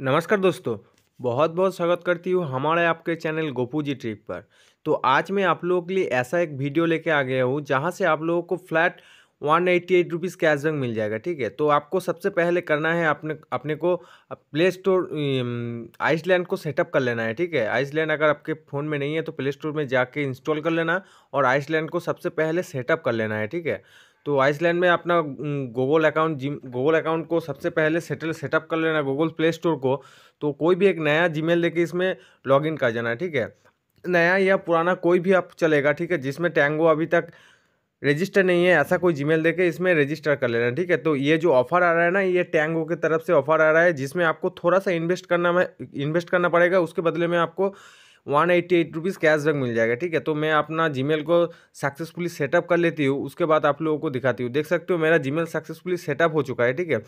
नमस्कार दोस्तों बहुत बहुत स्वागत करती हूँ हमारे आपके चैनल गोपू जी ट्रिप पर तो आज मैं आप लोगों के लिए ऐसा एक वीडियो लेके आ गया हूँ जहाँ से आप लोगों को flat one eighty eight rupees cashback मिल जाएगा ठीक है तो आपको सबसे पहले करना है अपने अपने को प्ले स्टोर आइसलैंड को सेटअप कर लेना है ठीक है आइसलैंड अगर आपके फ़ोन में नहीं है तो प्ले स्टोर में जाके इंस्टॉल कर लेना और आइसलैंड को सबसे पहले सेटअप कर लेना है ठीक है तो आइसलैंड में अपना गूगल अकाउंट जिम गूगल अकाउंट को सबसे पहले सेटल सेटअप कर लेना गूगल प्ले स्टोर को तो कोई भी एक नया जीमेल लेके इसमें लॉगिन कर जाना ठीक है नया या पुराना कोई भी आप चलेगा ठीक है जिसमें टैंगो अभी तक रजिस्टर नहीं है ऐसा कोई जीमेल देके इसमें रजिस्टर कर लेना ठीक है तो ये जो ऑफर आ रहा है ना ये टैंगो की तरफ से ऑफर आ रहा है जिसमें आपको थोड़ा सा इन्वेस्ट करना में इन्वेस्ट करना पड़ेगा उसके बदले में आपको one eighty eight rupees cashback मिल जाएगा ठीक है तो मैं अपना जीमेल को सक्सेसफुली सेटअप कर लेती हूँ उसके बाद आप लोगों को दिखाती हूँ देख सकते हो मेरा जीमेल सक्सेसफुली सेटअप हो चुका है ठीक है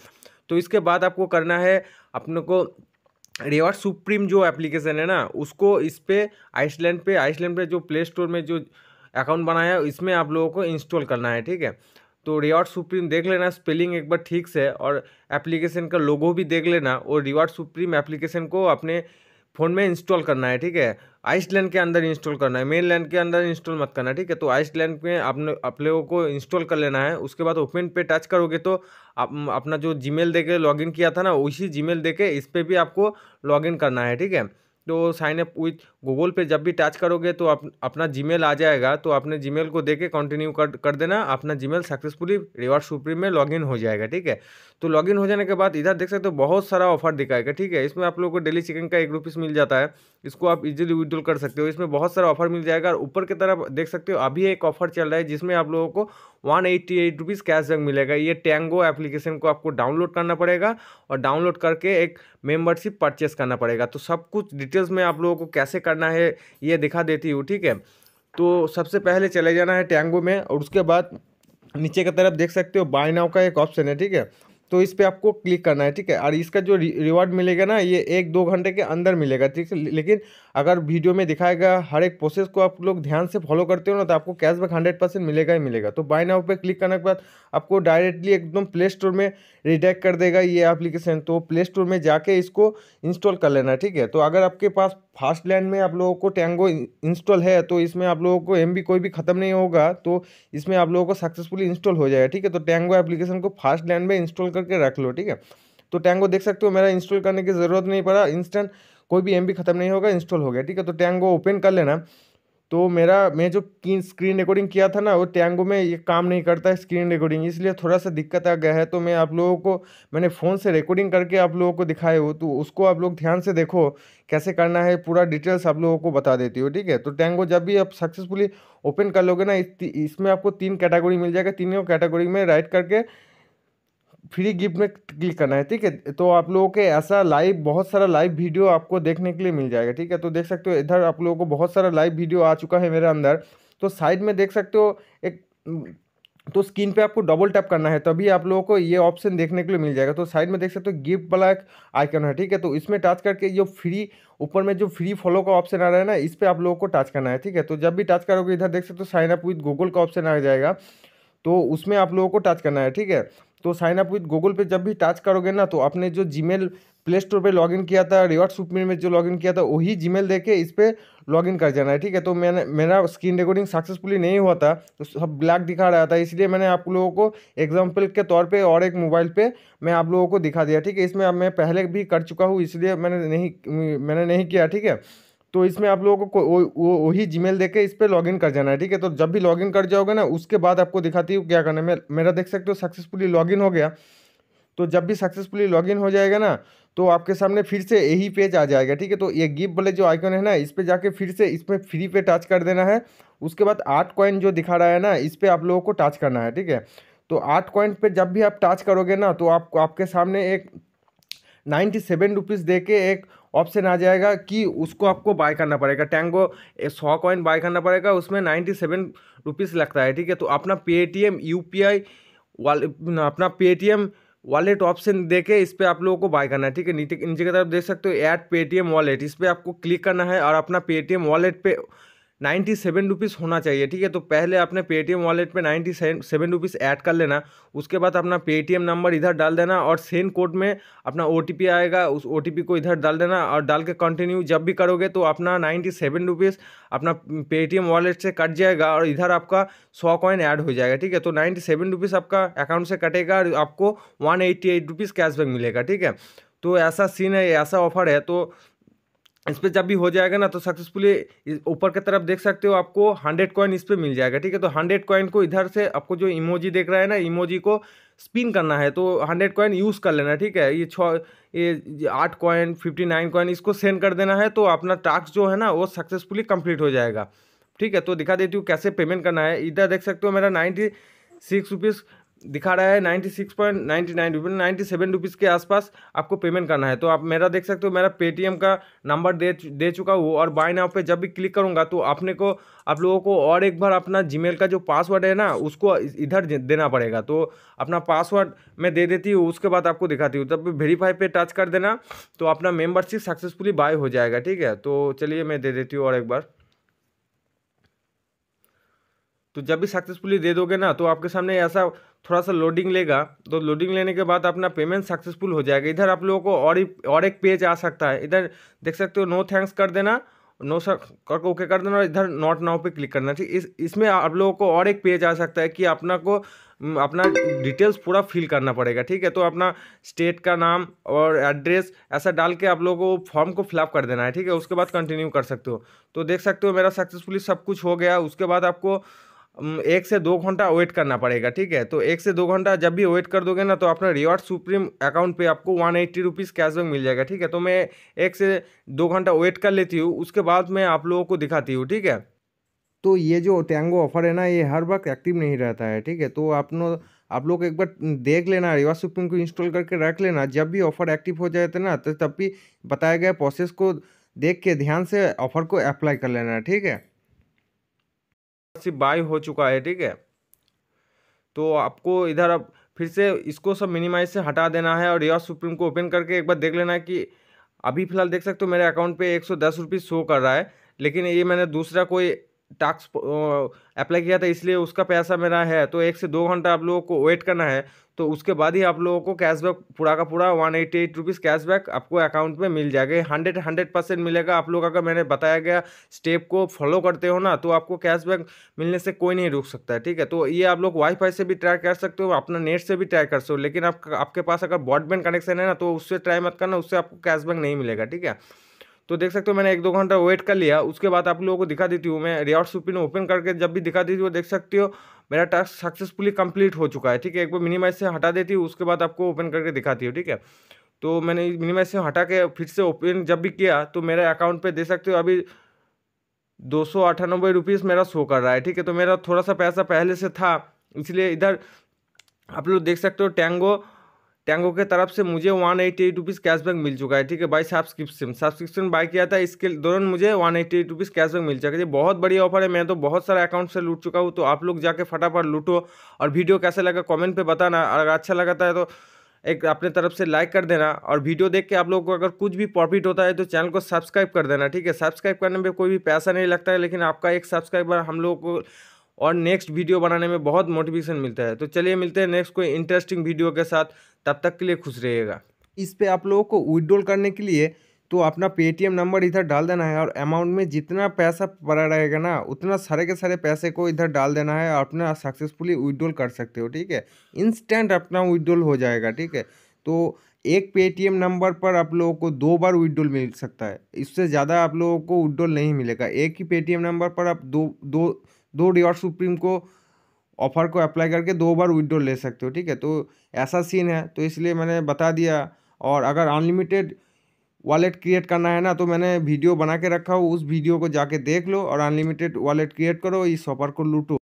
तो इसके बाद आपको करना है अपने को रिवार्ड सुप्रीम जो एप्लीकेशन है ना उसको इस पर आइसलैंड पे आइसलैंड पे जो प्ले स्टोर में जो अकाउंट बनाया है इसमें आप लोगों को इंस्टॉल करना है ठीक है तो रिवार्ड सुप्रीम देख लेना स्पेलिंग एक बार ठीक से और एप्लीकेशन का लोगो भी देख लेना और रिवार्ड सुप्रीम एप्लीकेशन को अपने फ़ोन में इंस्टॉल करना है ठीक है आइसलैंड के अंदर इंस्टॉल करना है मेन लैंड के अंदर इंस्टॉल मत करना ठीक है तो आइसलैंड में आपने आप लोगों को इंस्टॉल कर लेना है उसके बाद ओपन पे टच करोगे तो आप अपना जो जीमेल देके लॉगिन किया था ना उसी जीमेल देके इस पर भी आपको लॉगिन करना है ठीक है तो साइन अप विथ गूगल पे जब भी टच करोगे तो आप अपना जीमेल आ जाएगा तो आपने जीमेल को देके कंटिन्यू कर कर देना अपना जीमेल सक्सेसफुली रिवार्ड सुप्रीम में लॉगिन हो जाएगा ठीक है तो लॉगिन हो जाने के बाद इधर देख सकते हो बहुत सारा ऑफर दिखाएगा ठीक है इसमें आप लोगों को डेली चिकन का एक रुपीस मिल जाता है इसको आप इजिली विदड्रॉल कर सकते हो इसमें बहुत सारा ऑफर मिल जाएगा और ऊपर की तरफ देख सकते हो अभी एक ऑफर चल रहा है जिसमें आप लोगों को one eighty eight rupees cashback मिलेगा ये टेंगो एप्लीकेशन को आपको डाउनलोड करना पड़ेगा और डाउनलोड करके एक मेम्बरशिप परचेस करना पड़ेगा तो सब कुछ डिटेल्स में आप लोगों को कैसे करना है ये दिखा देती हूँ ठीक है तो सबसे पहले चले जाना है टेंगो में और उसके बाद नीचे की तरफ देख सकते हो बाय नाव का एक ऑप्शन है ठीक है तो इस पर आपको क्लिक करना है ठीक है और इसका जो रिवॉर्ड मिलेगा ना ये एक दो घंटे के अंदर मिलेगा ठीक है लेकिन अगर वीडियो में दिखाया गया हर एक प्रोसेस को आप लोग ध्यान से फॉलो करते हो ना तो आपको कैशबैक हंड्रेड परसेंट मिलेगा ही मिलेगा तो बाय नाउ पे क्लिक करने के बाद आपको डायरेक्टली एकदम प्ले स्टोर में रिडेक्ट कर देगा ये एप्लीकेशन तो प्ले स्टोर में जाके इसको इंस्टॉल कर लेना ठीक है तो अगर आपके पास फास्ट लैंड में आप लोगों को टैंगो इंस्टॉल है तो इसमें आप लोगों को एम कोई भी खत्म नहीं होगा तो इसमें आप लोगों को सक्सेसफुली इंस्टॉल हो जाएगा ठीक है तो टैंगो एप्लीकेशन को फास्ट लैंड में इंस्टॉल कर करके रख लो ठीक है तो टैंगो देख सकते हो मेरा इंस्टॉल करने की ज़रूरत नहीं पड़ा इंस्टेंट कोई भी एम खत्म नहीं होगा इंस्टॉल हो गया ठीक है तो टैंगो ओपन कर लेना तो मेरा मैं जो स्क्रीन रिकॉर्डिंग किया था ना वो टैंगो में ये काम नहीं करता है स्क्रीन रिकॉर्डिंग इसलिए थोड़ा सा दिक्कत आ गया है तो मैं आप लोगों को मैंने फ़ोन से रिकॉर्डिंग करके आप लोगों को दिखाए हो तो उसको आप लोग ध्यान से देखो कैसे करना है पूरा डिटेल्स आप लोगों को बता देती हो ठीक है तो टैंगो जब भी आप सक्सेसफुली ओपन कर लोगे ना इसमें आपको तीन कैटेगरी मिल जाएगा तीनों कैटेगरी में राइट करके फ्री गिफ्ट में क्लिक करना है ठीक है तो आप लोगों के ऐसा लाइव बहुत सारा लाइव वीडियो आपको देखने के लिए मिल जाएगा ठीक है तो देख सकते हो इधर आप लोगों को बहुत सारा लाइव वीडियो आ चुका है मेरे अंदर तो साइड में देख सकते हो एक तो स्क्रीन पे आपको डबल टैप करना है तभी आप लोगों को ये ऑप्शन देखने के लिए मिल जाएगा तो साइड में देख सकते हो गिफ्ट वाला एक आइकन है ठीक है तो इसमें टच करके जो फ्री ऊपर में जो फ्री फॉलो का ऑप्शन आ रहा है ना इस पर आप लोगों को टच करना है ठीक है तो जब भी टच करोगे इधर देख सकते हो साइन अप विथ गूगल का ऑप्शन आ जाएगा तो उसमें आप लोगों को टच करना है ठीक है तो साइन अप विद गूगल पे जब भी टच करोगे ना तो आपने जो जीमेल प्ले स्टोर पर लॉगिन किया था रिवर्ट सुपमिन में जो लॉगिन किया था वही जीमेल देके इस पर लॉगिन कर जाना है ठीक है तो मैंने मेरा स्क्रीन रिकॉर्डिंग सक्सेसफुली नहीं हुआ था तो सब ब्लैक दिखा रहा था इसलिए मैंने आप लोगों को एग्जाम्पल के तौर पे और एक मोबाइल पे मैं आप लोगों को दिखा दिया ठीक है इसमें अब मैं पहले भी कर चुका हूँ इसलिए मैंने नहीं मैंने नहीं किया ठीक है तो इसमें आप लोगों को वही जी मेल देकर इस पर लॉगिन कर जाना है ठीक है तो जब भी लॉगिन कर जाओगे ना उसके बाद आपको दिखाती हूँ क्या करना है मेरा देख सकते हो सक्सेसफुली लॉगिन हो गया तो जब भी सक्सेसफुली लॉगिन हो जाएगा ना तो आपके सामने फिर से यही पेज आ जाएगा ठीक है तो ये गिफ्ट वाले जो आइकन है ना इस पर जाके फिर से इस पर फ्री पे टच कर देना है उसके बाद आठ कॉइन जो दिखा रहा है ना इस पर आप लोगों को टच करना है ठीक है तो आठ कॉइन पर जब भी आप टच करोगे ना तो आपको आपके सामने एक नाइन्टी सेवन रुपीज़ दे के एक ऑप्शन आ जाएगा कि उसको आपको बाय करना पड़ेगा टैंगो सौ कॉइन बाय करना पड़ेगा उसमें नाइन्टी सेवन रुपीज़ लगता है ठीक है तो अपना पेटीएम यू पी आई वाले अपना एम वॉलेट ऑप्शन देके इस पर आप लोगों को बाय करना है ठीक है नीचे नीचे की तरफ देख सकते हो ऐड एम वॉलेट इस पर आपको क्लिक करना है और अपना पेटीएम वॉलेट पर नाइन्टी सेवन रुपीज़ होना चाहिए ठीक है तो पहले टी पेटीएम वॉलेट पर नाइन्टी सेवन रुपीज़ ऐड कर लेना उसके बाद अपना पेटीएम नंबर इधर डाल देना और सेन कोड में अपना ओ आएगा उस ओ को इधर डाल देना और डाल के कंटिन्यू जब भी करोगे तो अपना नाइन्टी सेवन रुपीज़ अपना पेटीएम वॉलेट से कट जाएगा और इधर आपका सौ कॉइन ऐड हो जाएगा ठीक है तो नाइन्टी सेवन रुपीज़ आपका अकाउंट से कटेगा और आपको one eighty eight rupees cashback मिलेगा ठीक है तो ऐसा सीन है ऐसा ऑफर है तो इस पर जब भी हो जाएगा ना तो सक्सेसफुली ऊपर की तरफ देख सकते हो आपको हंड्रेड कॉइन इस पर मिल जाएगा ठीक है तो हंड्रेड कॉइन को इधर से आपको जो इमोजी देख रहा है ना इमोजी को स्पिन करना है तो हंड्रेड कॉइन यूज़ कर लेना ठीक है ये छः ये आठ कॉइन फिफ्टी नाइन कॉइन इसको सेंड कर देना है तो अपना टास्क जो है ना वो सक्सेसफुली कम्प्लीट हो जाएगा ठीक है तो दिखा देती हूँ कैसे पेमेंट करना है इधर देख सकते हो मेरा नाइन्टी सिक्स रुपीज़ दिखा रहा है ninety six point ninety nine rupees ninety seven rupees के आसपास आपको पेमेंट करना है तो आप मेरा देख सकते हो मेरा पेटीएम का नंबर दे दे चुका हूँ और बाय नाव पे जब भी क्लिक करूँगा तो अपने को आप लोगों को और एक बार अपना जीमेल का जो पासवर्ड है ना उसको इधर देना पड़ेगा तो अपना पासवर्ड मैं दे देती हूँ उसके बाद आपको दिखाती हूँ तब वेरीफाई पर टच कर देना तो अपना मेम्बरशिप सक्सेसफुली बाय हो जाएगा ठीक है तो चलिए मैं दे देती हूँ और एक बार तो जब भी सक्सेसफुली दे दोगे ना तो आपके सामने ऐसा थोड़ा सा लोडिंग लेगा तो लोडिंग लेने के बाद अपना पेमेंट सक्सेसफुल हो जाएगा इधर आप लोगों को और और एक पेज आ सकता है इधर देख सकते हो नो थैंक्स कर देना नो सर करके ओके कर देना और इधर नॉट नाउ पे क्लिक करना ठीक इस इसमें आप लोगों को और एक पेज आ सकता है कि अपना को अपना डिटेल्स पूरा फिल करना पड़ेगा ठीक है तो अपना स्टेट का नाम और एड्रेस ऐसा डाल के आप लोगों को फॉर्म को फिलअप कर देना है ठीक है उसके बाद कंटिन्यू कर सकते हो तो देख सकते हो मेरा सक्सेसफुली सब कुछ हो गया उसके बाद आपको एक से दो घंटा वेट करना पड़ेगा ठीक है तो एक से दो घंटा जब भी वेट कर दोगे ना तो अपना रिवॉर्ड सुप्रीम अकाउंट पे आपको वन एट्टी रुपीज़ कैशबैक मिल जाएगा ठीक है तो मैं एक से दो घंटा वेट कर लेती हूँ उसके बाद मैं आप लोगों को दिखाती हूँ ठीक है तो ये जो टैंगो ऑफर है ना ये हर वक्त एक्टिव नहीं रहता है ठीक है तो आपनों आप लोग एक बार देख लेना रिवार्ड सुप्रीम को इंस्टॉल करके रख लेना जब भी ऑफर एक्टिव हो जाए तो ना तो तब भी बताया गया प्रोसेस को देख के ध्यान से ऑफर को अप्लाई कर लेना ठीक है सिर्फ बाय हो चुका है ठीक है तो आपको इधर अब फिर से इसको सब मिनिमाइज से हटा देना है और यह सुप्रीम को ओपन करके एक बार देख लेना है कि अभी फ़िलहाल देख सकते हो मेरे अकाउंट पे एक सौ दस रुपीज़ शो कर रहा है लेकिन ये मैंने दूसरा कोई टास्क अप्लाई किया था इसलिए उसका पैसा मेरा है तो एक से दो घंटा आप लोगों को वेट करना है तो उसके बाद ही आप लोगों को कैशबैक पूरा का पूरा one eighty eight rupees cashback आपको अकाउंट में मिल जाएगा हंड्रेड हंड्रेड परसेंट मिलेगा आप लोग अगर मैंने बताया गया स्टेप को फॉलो करते हो ना तो आपको कैशबैक मिलने से कोई नहीं रुक सकता है ठीक है तो ये आप लोग वाईफाई से भी ट्राई कर सकते हो अपना नेट से भी ट्राई कर सकते हो लेकिन आप, आपके पास अगर ब्रॉडबैंड कनेक्शन है ना तो उससे ट्राई मत करना उससे आपको कैशबैक नहीं मिलेगा ठीक है तो देख सकते हो मैंने एक दो घंटा वेट कर लिया उसके बाद आप लोगों को दिखा देती हूँ मैं रियाउट सुपिन ओपन करके जब भी दिखा देती हूँ देख सकते हो मेरा टास्क सक्सेसफुली कंप्लीट हो चुका है ठीक है एक बार मिनिमाइज से हटा देती हूँ उसके बाद आपको ओपन करके दिखाती हूँ ठीक है तो मैंने मिनिमाइज से हटा के फिर से ओपन जब भी किया तो मेरे अकाउंट पर देख सकते हो अभी दो सौ अठानबे रुपीज़ मेरा शो कर रहा है ठीक है तो मेरा थोड़ा सा पैसा पहले से था इसलिए इधर आप लोग देख सकते हो टैंगो टैंगो के तरफ से मुझे one eighty eight rupees cashback मिल चुका है ठीक है बाई सब्सक्रिप्शन सब्सक्रिप्शन बाई किया था इसके दौरान मुझे one eighty eight rupees cashback मिल चुका है बहुत बड़ी ऑफर है मैं तो बहुत सारे अकाउंट से लूट चुका हूँ तो आप लोग जाके फटाफट लूटो और वीडियो कैसे लगा कॉमेंट पर बताना और अगर अच्छा लगाता है तो एक अपने तरफ से लाइक कर देना और वीडियो देख के आप लोगों को अगर कुछ भी प्रॉफिट होता है तो चैनल को सब्सक्राइब कर देना ठीक है सब्सक्राइब करने में कोई भी पैसा नहीं लगता है लेकिन आपका एक सब्सक्राइबर हम लोगों को और नेक्स्ट वीडियो बनाने में बहुत मोटिवेशन मिलता है तो चलिए मिलते हैं नेक्स्ट कोई इंटरेस्टिंग वीडियो के साथ तब तक के लिए खुश रहिएगा इस पर आप लोगों को विदड्रॉल करने के लिए तो अपना पेटीएम नंबर इधर डाल देना है और अमाउंट में जितना पैसा पड़ा रहेगा ना उतना सारे के सारे पैसे को इधर डाल देना है और अपना सक्सेसफुली विदड्रॉल कर सकते हो ठीक है इंस्टेंट अपना विदड्रॉल हो जाएगा ठीक है तो एक पेटीएम नंबर पर आप लोगों को दो बार विदड्रॉल मिल सकता है इससे ज़्यादा आप लोगों को विदड्रॉल नहीं मिलेगा एक ही पेटीएम नंबर पर आप दो दो दो डिओर सुप्रीम को ऑफ़र को अप्लाई करके दो बार विड्रॉ ले सकते हो ठीक है तो ऐसा सीन है तो इसलिए मैंने बता दिया और अगर अनलिमिटेड वॉलेट क्रिएट करना है ना तो मैंने वीडियो बना के रखा हो उस वीडियो को जाके देख लो और अनलिमिटेड वॉलेट क्रिएट करो इस ऑफर को लूटो